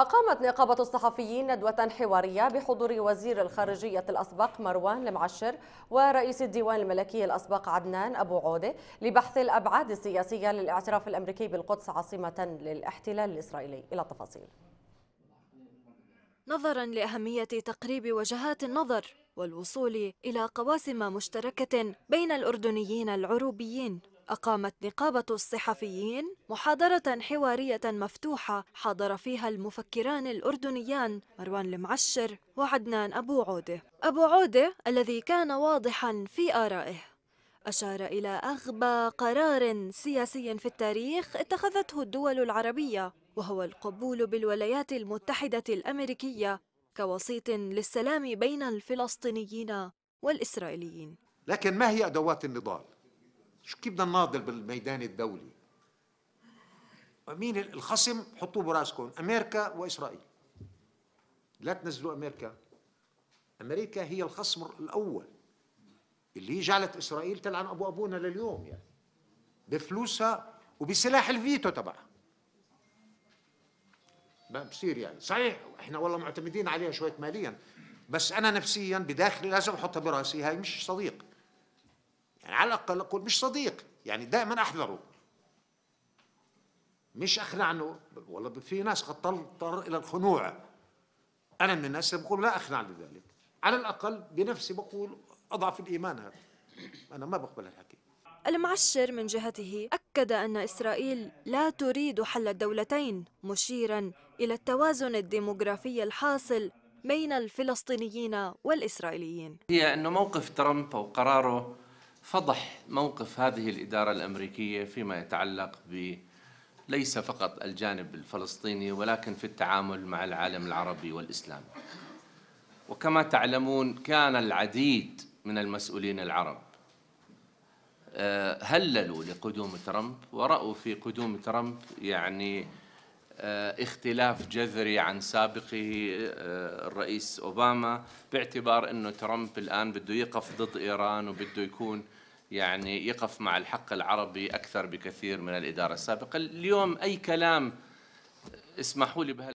أقامت نقابة الصحفيين ندوة حوارية بحضور وزير الخارجية الأسبق مروان المعشر ورئيس الديوان الملكي الأسبق عدنان أبو عودة لبحث الأبعاد السياسية للاعتراف الأمريكي بالقدس عاصمة للاحتلال الإسرائيلي إلى التفاصيل نظرا لأهمية تقريب وجهات النظر والوصول إلى قواسم مشتركة بين الأردنيين العروبيين أقامت نقابة الصحفيين محاضرة حوارية مفتوحة حاضر فيها المفكران الأردنيان مروان المعشر وعدنان أبو عودة أبو عودة الذي كان واضحا في آرائه أشار إلى أغبى قرار سياسي في التاريخ اتخذته الدول العربية وهو القبول بالولايات المتحدة الأمريكية كوسيط للسلام بين الفلسطينيين والإسرائيليين لكن ما هي أدوات النضال؟ شو كيف بدنا نناضل بالميدان الدولي مين الخصم حطوه براسكم امريكا واسرائيل لا تنزلوا امريكا امريكا هي الخصم الاول اللي هي جعلت اسرائيل تلعن ابو ابونا لليوم يعني بفلوسها وبسلاح الفيتو تبعها ما بصير يعني صحيح احنا والله معتمدين عليها شويه ماليا بس انا نفسيا بداخلي لازم احطها براسي هاي مش صديق يعني على الاقل اقول مش صديق يعني دائما احذره مش اخنعنه والله في ناس قد تضطر الى الخنوع انا من الناس اللي بقول لا اخنع لذلك على الاقل بنفسي بقول اضعف الايمان هذا انا ما بقبل الحكي المعشر من جهته أكد أن إسرائيل لا تريد حل الدولتين مشيرا إلى التوازن الديموغرافي الحاصل بين الفلسطينيين والإسرائيليين هي أنه موقف ترامب أو قراره فضح موقف هذه الإدارة الأمريكية فيما يتعلق ب ليس فقط الجانب الفلسطيني ولكن في التعامل مع العالم العربي والإسلامي وكما تعلمون كان العديد من المسؤولين العرب آه، هللوا لقدوم ترامب ورأوا في قدوم ترامب يعني آه، اختلاف جذري عن سابقه آه، الرئيس اوباما باعتبار انه ترامب الان بده يقف ضد ايران وبده يكون يعني يقف مع الحق العربي اكثر بكثير من الاداره السابقه، اليوم اي كلام آه، اسمحوا لي بهال